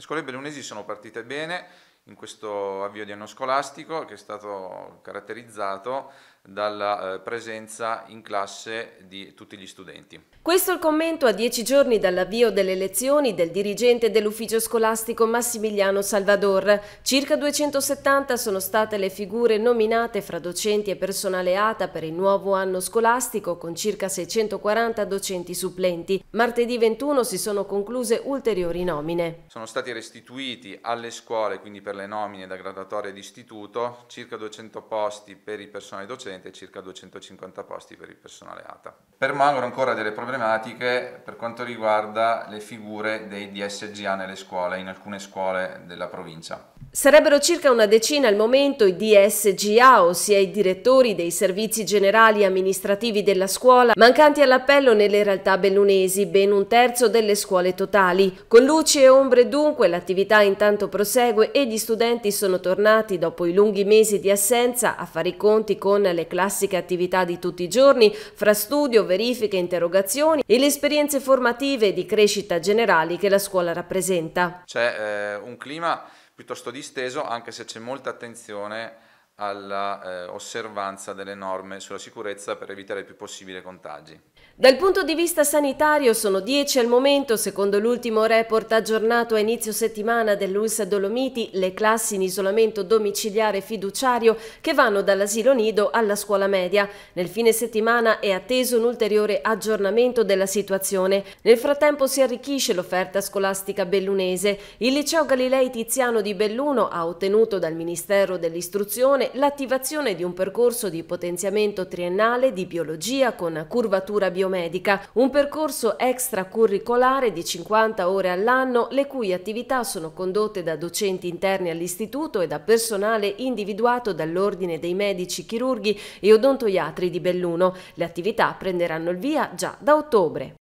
Le scuole bellunesi sono partite bene, in questo avvio di anno scolastico che è stato caratterizzato dalla eh, presenza in classe di tutti gli studenti. Questo è il commento a dieci giorni dall'avvio delle lezioni del dirigente dell'ufficio scolastico Massimiliano Salvador. Circa 270 sono state le figure nominate fra docenti e personale ATA per il nuovo anno scolastico con circa 640 docenti supplenti. Martedì 21 si sono concluse ulteriori nomine. Sono stati restituiti alle scuole, quindi per per le nomine da graduatoria di istituto, circa 200 posti per il personale docente e circa 250 posti per il personale ATA. Permangono ancora delle problematiche per quanto riguarda le figure dei DSGA nelle scuole, in alcune scuole della provincia. Sarebbero circa una decina al momento i DSGA, ossia i direttori dei servizi generali amministrativi della scuola, mancanti all'appello nelle realtà bellunesi, ben un terzo delle scuole totali. Con luci e ombre dunque l'attività intanto prosegue e gli studenti sono tornati dopo i lunghi mesi di assenza a fare i conti con le classiche attività di tutti i giorni, fra studio, verifiche, interrogazioni e le esperienze formative di crescita generali che la scuola rappresenta. C'è eh, un clima piuttosto disteso anche se c'è molta attenzione alla eh, osservanza delle norme sulla sicurezza per evitare il più possibile contagi. Dal punto di vista sanitario sono 10 al momento, secondo l'ultimo report aggiornato a inizio settimana dell'ULSA Dolomiti, le classi in isolamento domiciliare fiduciario che vanno dall'asilo nido alla scuola media. Nel fine settimana è atteso un ulteriore aggiornamento della situazione. Nel frattempo si arricchisce l'offerta scolastica bellunese. Il liceo Galilei Tiziano di Belluno ha ottenuto dal Ministero dell'Istruzione l'attivazione di un percorso di potenziamento triennale di biologia con curvatura biomedica, un percorso extracurricolare di 50 ore all'anno, le cui attività sono condotte da docenti interni all'istituto e da personale individuato dall'Ordine dei Medici Chirurghi e Odontoiatri di Belluno. Le attività prenderanno il via già da ottobre.